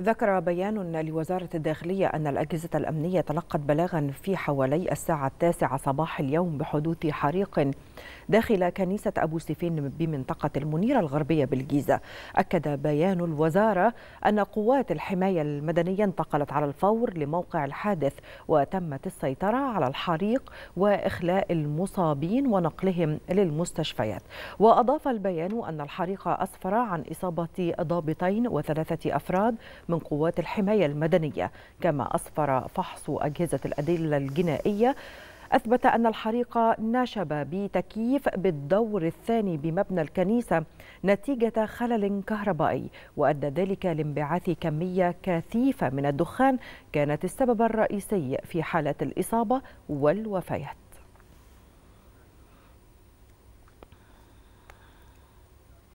ذكر بيان لوزارة الداخلية أن الأجهزة الأمنية تلقت بلاغا في حوالي الساعة التاسعة صباح اليوم بحدوث حريق داخل كنيسة أبو سيفين بمنطقة المنيرة الغربية بالجيزة أكد بيان الوزارة أن قوات الحماية المدنية انتقلت على الفور لموقع الحادث وتمت السيطرة على الحريق وإخلاء المصابين ونقلهم للمستشفيات وأضاف البيان أن الحريق أسفر عن إصابة ضابطين وثلاثة أفراد من قوات الحماية المدنية كما أسفر فحص أجهزة الأدلة الجنائية أثبت أن الحريق نشب بتكييف بالدور الثاني بمبنى الكنيسة نتيجة خلل كهربائي وأدى ذلك لانبعاث كمية كثيفة من الدخان كانت السبب الرئيسي في حالة الإصابة والوفيات